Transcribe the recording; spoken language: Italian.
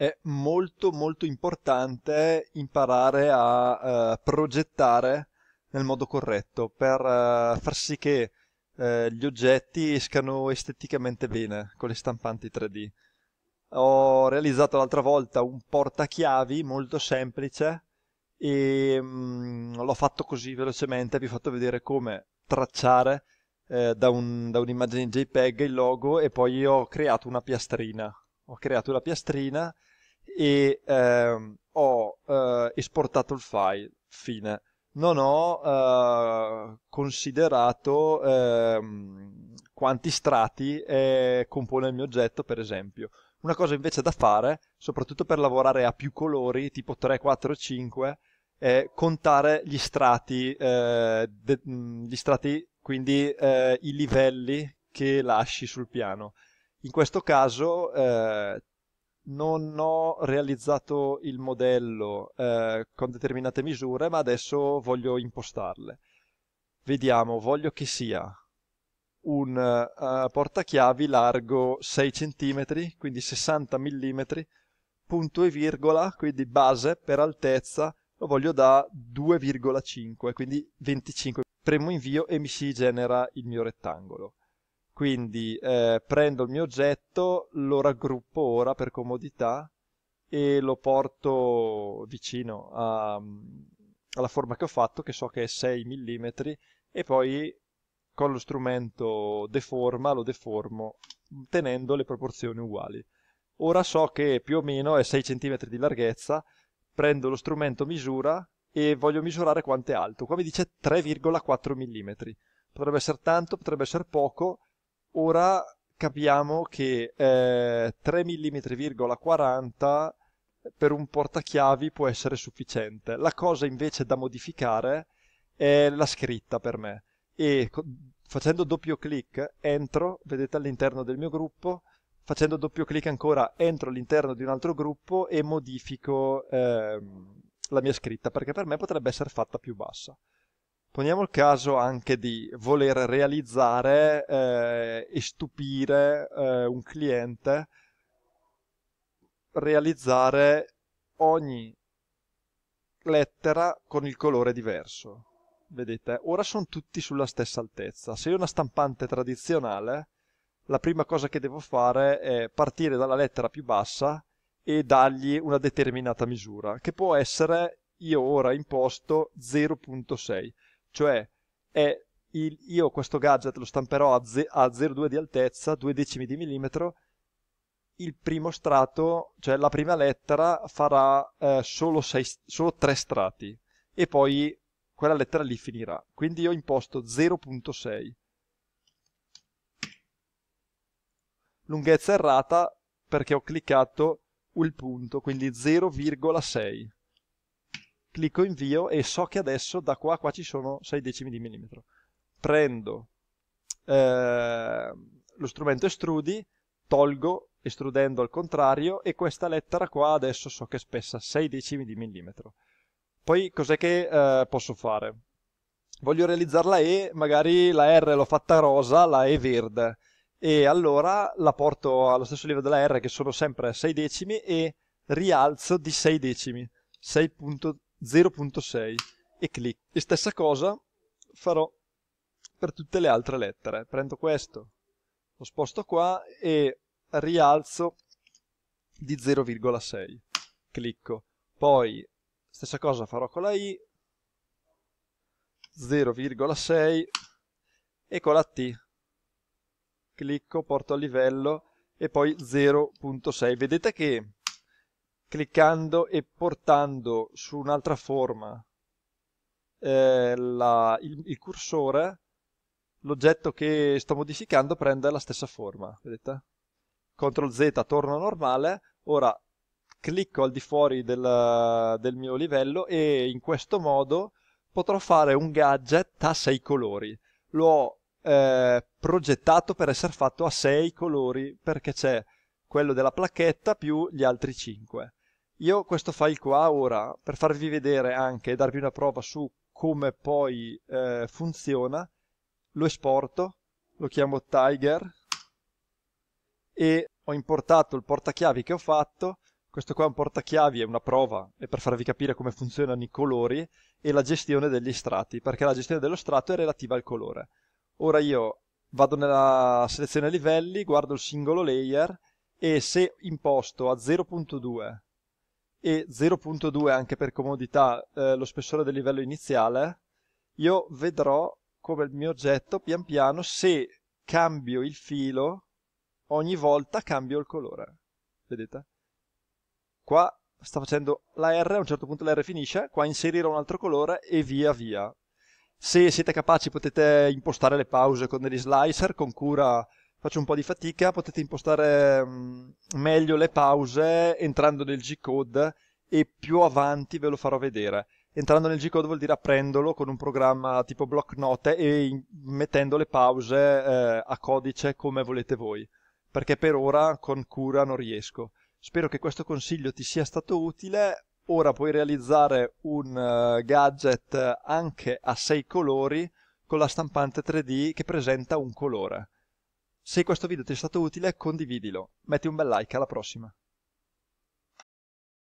è molto molto importante imparare a uh, progettare nel modo corretto per uh, far sì che uh, gli oggetti escano esteticamente bene con le stampanti 3D. Ho realizzato l'altra volta un portachiavi molto semplice e um, l'ho fatto così velocemente, vi ho fatto vedere come tracciare da, un, da un'immagine JPEG il logo e poi ho creato una piastrina. Ho creato la piastrina e ehm, ho eh, esportato il file, fine. Non ho eh, considerato ehm, quanti strati eh, compone il mio oggetto, per esempio. Una cosa invece da fare, soprattutto per lavorare a più colori, tipo 3, 4, 5, è contare gli strati, eh, de- mm, gli strati quindi eh, i livelli che lasci sul piano. In questo caso eh, non ho realizzato il modello eh, con determinate misure, ma adesso voglio impostarle. Vediamo, voglio che sia un uh, portachiavi largo 6 cm, quindi 60 mm, punto e virgola, quindi base per altezza, lo voglio da 2,5, quindi 25. Premo invio e mi si genera il mio rettangolo. Quindi eh, prendo il mio oggetto, lo raggruppo ora per comodità e lo porto vicino a, mm, alla forma che ho fatto, che so che è 6 mm, e poi con lo strumento deforma lo deformo tenendo le proporzioni uguali. Ora so che più o meno è 6 cm di larghezza, prendo lo strumento misura e voglio misurare quanto è alto. Qua mi dice 3,4 mm. Potrebbe essere tanto, potrebbe essere poco, ora capiamo che eh, 3 mm,40 per un portachiavi può essere sufficiente. La cosa invece da modificare è la scritta per me e facendo doppio clic entro, vedete all'interno del mio gruppo, facendo doppio clic ancora entro all'interno di un altro gruppo e modifico ehm, la mia scritta perché per me potrebbe essere fatta più bassa poniamo il caso anche di voler realizzare eh, e stupire eh, un cliente, realizzare ogni lettera con il colore diverso. Vedete, ora sono tutti sulla stessa altezza. Se io ho una stampante tradizionale, la prima cosa che devo fare è partire dalla lettera più bassa e dargli una determinata misura, che può essere, io ora imposto 0.6 cioè è il, io questo gadget lo stamperò a, ze- a 0,2 di altezza, 2 decimi di millimetro, il primo strato, cioè la prima lettera, farà eh, solo, sei, solo 3 strati e poi quella lettera lì finirà. Quindi io imposto 0.6. Lunghezza errata perché ho cliccato il punto, quindi 0,6 clicco invio e so che adesso da qua a qua ci sono 6 decimi di millimetro. Prendo eh, lo strumento estrudi, tolgo estrudendo al contrario e questa lettera qua adesso so che è spessa 6 decimi di millimetro. Poi cos'è che eh, posso fare? Voglio realizzare la E, magari la R l'ho fatta rosa, la E verde e allora la porto allo stesso livello della R che sono sempre 6 decimi e rialzo di 6 decimi 6.0 0.6 e clic. E stessa cosa farò per tutte le altre lettere. Prendo questo, lo sposto qua e rialzo di 0,6. Clicco. Poi stessa cosa farò con la I, 0,6 e con la T. Clicco, porto a livello e poi 0.6. Vedete che cliccando e portando su un'altra forma eh, la, il, il, cursore, l'oggetto che sto modificando prende la stessa forma. Vedete? CTRL Z torno normale, ora clicco al di fuori del, del mio livello e in questo modo potrò fare un gadget a 6 colori. Lo ho eh, progettato per essere fatto a 6 colori perché c'è quello della placchetta più gli altri 5. Io questo file qua ora, per farvi vedere anche e darvi una prova su come poi eh, funziona, lo esporto, lo chiamo Tiger e ho importato il portachiavi che ho fatto, questo qua è un portachiavi, è una prova, è per farvi capire come funzionano i colori e la gestione degli strati, perché la gestione dello strato è relativa al colore. Ora io vado nella selezione livelli, guardo il singolo layer e se imposto a 0.2 e 0.2 anche per comodità eh, lo spessore del livello iniziale, io vedrò come il mio oggetto pian piano se cambio il filo ogni volta cambio il colore. Vedete? Qua sta facendo la R, a un certo punto la R finisce, qua inserirò un altro colore e via via. Se siete capaci potete impostare le pause con degli slicer, con cura faccio un po' di fatica, potete impostare mm, meglio le pause entrando nel G-code e più avanti ve lo farò vedere. Entrando nel G-code vuol dire aprendolo con un programma tipo block note e mettendo le pause eh, a codice come volete voi, perché per ora con cura non riesco. Spero che questo consiglio ti sia stato utile, ora puoi realizzare un uh, gadget anche a 6 colori con la stampante 3D che presenta un colore. Se questo video ti è stato utile condividilo, metti un bel like, alla prossima!